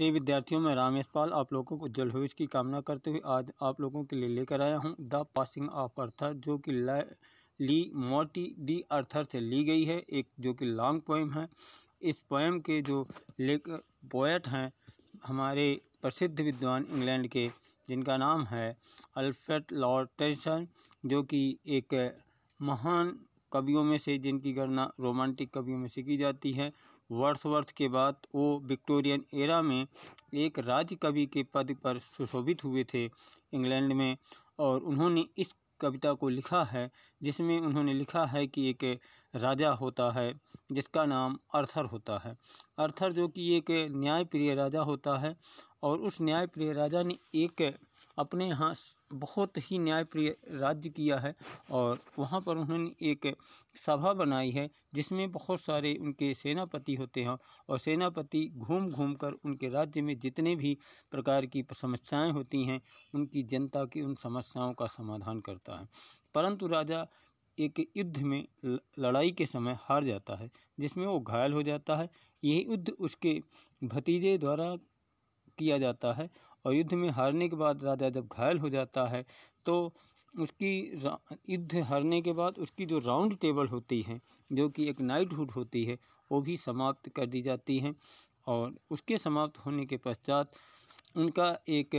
प्रिय विद्यार्थियों में रामेश पाल आप लोगों को भविष्य की कामना करते हुए आज आप लोगों के लिए लेकर आया हूँ द पासिंग ऑफ अर्थर जो कि ली मोटी डी अर्थर से ली गई है एक जो कि लॉन्ग पोएम है इस पोएम के जो लेख पोएट हैं हमारे प्रसिद्ध विद्वान इंग्लैंड के जिनका नाम है अल्फ्रेड लॉर्ड जो कि एक महान कवियों में से जिनकी गणना रोमांटिक कवियों में से की जाती है वर्षवर्थ के बाद वो विक्टोरियन एरा में एक राज्य कवि के पद पर सुशोभित हुए थे इंग्लैंड में और उन्होंने इस कविता को लिखा है जिसमें उन्होंने लिखा है कि एक राजा होता है जिसका नाम अर्थर होता है अर्थर जो कि एक न्यायप्रिय राजा होता है और उस न्यायप्रिय राजा ने एक अपने यहाँ बहुत ही न्यायप्रिय राज्य किया है और वहाँ पर उन्होंने एक सभा बनाई है जिसमें बहुत सारे उनके सेनापति होते हैं और सेनापति घूम घूम कर उनके राज्य में जितने भी प्रकार की समस्याएं होती हैं उनकी जनता की उन समस्याओं का समाधान करता है परंतु राजा एक युद्ध में लड़ाई के समय हार जाता है जिसमें वो घायल हो जाता है यही युद्ध उसके भतीजे द्वारा किया जाता है और युद्ध में हारने के बाद राजा जब घायल हो जाता है तो उसकी युद्ध हारने के बाद उसकी जो राउंड टेबल होती है जो कि एक नाइटहुड होती है वो भी समाप्त कर दी जाती है और उसके समाप्त होने के पश्चात उनका एक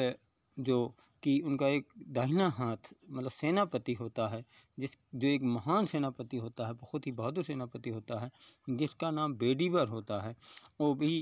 जो कि उनका एक दाहिना हाथ मतलब सेनापति होता है जिस जो एक महान सेनापति होता है बहुत ही बहादुर सेनापति होता है जिसका नाम बेडीवर होता है वो भी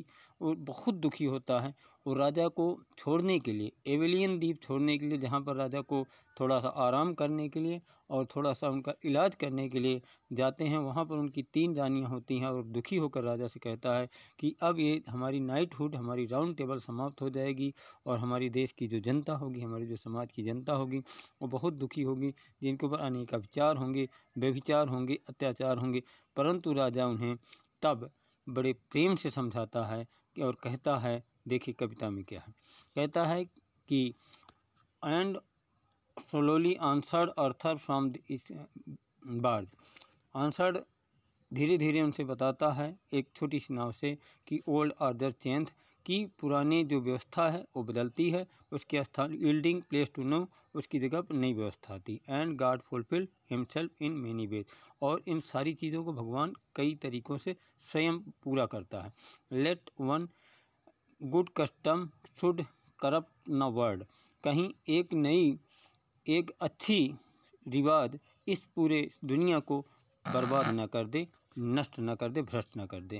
वो बहुत दुखी होता है और राजा को छोड़ने के लिए एविलियन द्वीप छोड़ने के लिए जहाँ पर राजा को थोड़ा सा आराम करने के लिए और थोड़ा सा उनका इलाज करने के लिए जाते हैं वहाँ पर उनकी तीन रानियाँ होती हैं और दुखी होकर राजा से कहता है कि अब ये हमारी नाइटहुड हमारी राउंड टेबल समाप्त हो जाएगी और हमारी देश की जो जनता होगी हमारी जो समाज की जनता होगी वो बहुत दुखी होगी जिनके ऊपर अनेक अविचार होंगे व्यभिचार होंगे अत्याचार होंगे परंतु राजा उन्हें तब बड़े प्रेम से समझाता है और कहता है देखिए कविता में क्या है कहता है कि and slowly answered Arthur from इस बार्ज आंसर्ड धीरे धीरे उनसे बताता है एक छोटी सी नाव से कि ओल्ड आर्डर चेंज कि पुरानी जो व्यवस्था है वो बदलती है उसके स्थान यील्डिंग प्लेस टू नो उसकी जगह पर नई व्यवस्था आती and God fulfil himself in many ways और इन सारी चीज़ों को भगवान कई तरीक़ों से स्वयं पूरा करता है let one good custom should corrupt न वर्ड कहीं एक नई एक अच्छी रिवाज इस पूरे दुनिया को बर्बाद न कर दे नष्ट ना कर दे भ्रष्ट ना कर दे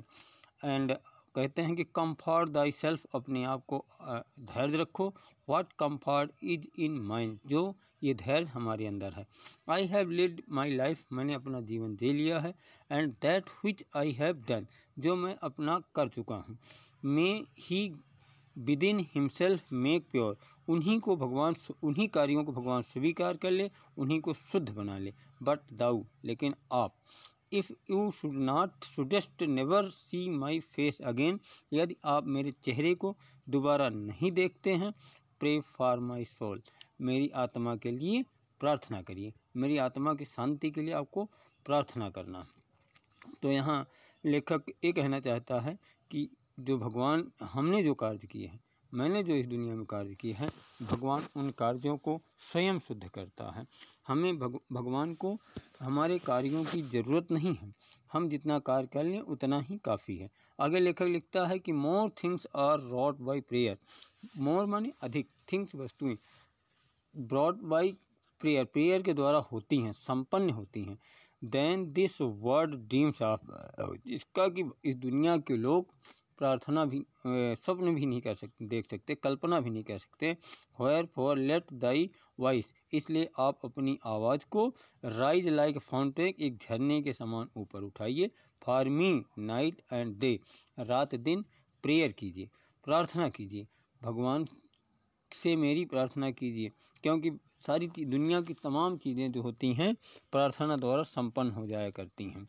एंड कहते हैं कि कम्फर्ट दाई सेल्फ अपने आप को धैर्य रखो what comfort is in mind जो ये धैर्य हमारे अंदर है I have led my life मैंने अपना जीवन दे लिया है and that which I have done जो मैं अपना कर चुका हूँ में ही within himself make pure उन्हीं को भगवान उन्हीं कार्यों को भगवान स्वीकार कर ले उन्हीं को शुद्ध बना ले बट दाऊ लेकिन आप if you should not shouldst never see my face again यदि आप मेरे चेहरे को दोबारा नहीं देखते हैं प्रे फॉर माई सोल मेरी आत्मा के लिए प्रार्थना करिए मेरी आत्मा की शांति के लिए आपको प्रार्थना करना तो यहाँ लेखक ये कहना चाहता है कि जो भगवान हमने जो कार्य किए हैं मैंने जो इस दुनिया में कार्य किए हैं भगवान उन कार्यों को स्वयं शुद्ध करता है हमें भग, भगवान को हमारे कार्यों की ज़रूरत नहीं है हम जितना कार्य कर लें उतना ही काफ़ी है आगे लेखक लिखता है कि more things are wrought by prayer more माने अधिक थिंग्स वस्तुएं ब्रॉड बाई प्रेयर प्रेयर के द्वारा होती हैं संपन्न होती हैं than this world dreams of जिसका कि इस दुनिया के लोग प्रार्थना भी स्वप्न भी नहीं कर सकते देख सकते कल्पना भी नहीं कर सकते wherefore let thy voice इसलिए आप अपनी आवाज़ को राइज लाइक फाउंटेन एक झरने के समान ऊपर उठाइए for me night and day रात दिन प्रेयर कीजिए प्रार्थना कीजिए भगवान से मेरी प्रार्थना कीजिए क्योंकि सारी दुनिया की तमाम चीज़ें जो होती हैं प्रार्थना द्वारा संपन्न हो जाया करती हैं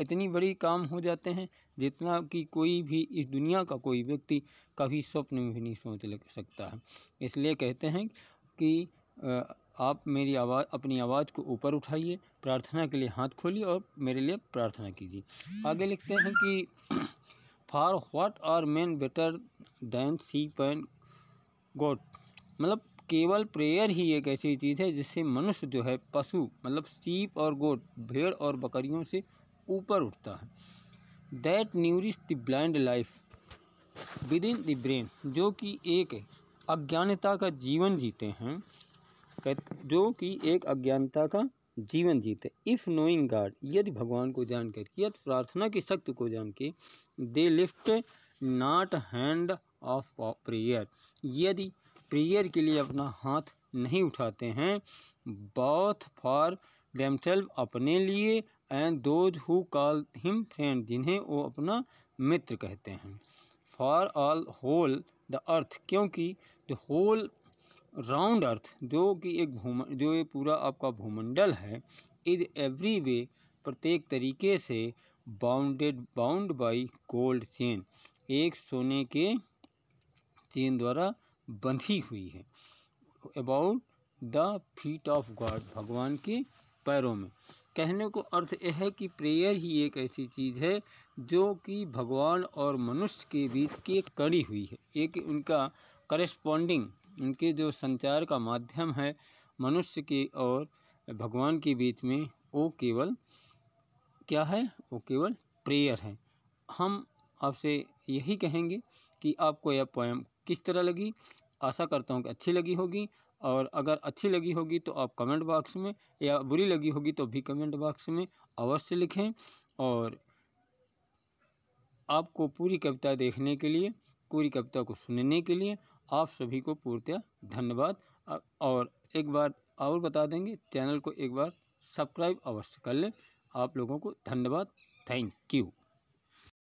इतनी बड़ी काम हो जाते हैं जितना कि कोई भी इस दुनिया का कोई व्यक्ति कभी स्वप्न में भी नहीं सोच सकता है इसलिए कहते हैं कि आप मेरी आवाज़ अपनी आवाज़ को ऊपर उठाइए प्रार्थना के लिए हाथ खोलिए और मेरे लिए प्रार्थना कीजिए आगे लिखते हैं कि for what are men better than sheep पैन गॉड मतलब केवल प्रेयर ही एक ऐसी चीज़ है जिससे मनुष्य जो है पशु मतलब सीप और गोट भेड़ और बकरियों से ऊपर उठता है that nourish the blind life within the brain जो कि एक अज्ञानता का जीवन जीते हैं जो कि एक अज्ञानता का जीवन जीते इफ़ नोइंग गॉड यदि भगवान को जान कर यदि प्रार्थना की शक्ति को जान के they lift not hand of prayer यदि प्रेयर के लिए अपना हाथ नहीं उठाते हैं बॉथ फॉर देमसेल्व अपने लिए and those who call him friend जिन्हें वो अपना मित्र कहते हैं for all whole the earth क्योंकि द होल राउंड अर्थ जो कि एक भूम जो ये पूरा आपका भूमंडल है इज एवरी वे प्रत्येक तरीके से bounded bound by gold chain एक सोने के चेन द्वारा बंधी हुई है about the feet of God भगवान के पैरों में कहने को अर्थ यह है कि प्रेयर ही एक ऐसी चीज़ है जो कि भगवान और मनुष्य के बीच की एक कड़ी हुई है एक उनका करस्पॉन्डिंग उनके जो संचार का माध्यम है मनुष्य के और भगवान के बीच में वो केवल क्या है वो केवल प्रेयर है हम आपसे यही कहेंगे कि आपको यह पोएम किस तरह लगी आशा करता हूँ कि अच्छी लगी होगी और अगर अच्छी लगी होगी तो आप कमेंट बॉक्स में या बुरी लगी होगी तो भी कमेंट बॉक्स में अवश्य लिखें और आपको पूरी कविता देखने के लिए पूरी कविता को सुनने के लिए आप सभी को पूर्तया धन्यवाद और एक बार और बता देंगे चैनल को एक बार सब्सक्राइब अवश्य कर लें आप लोगों को धन्यवाद थैंक यू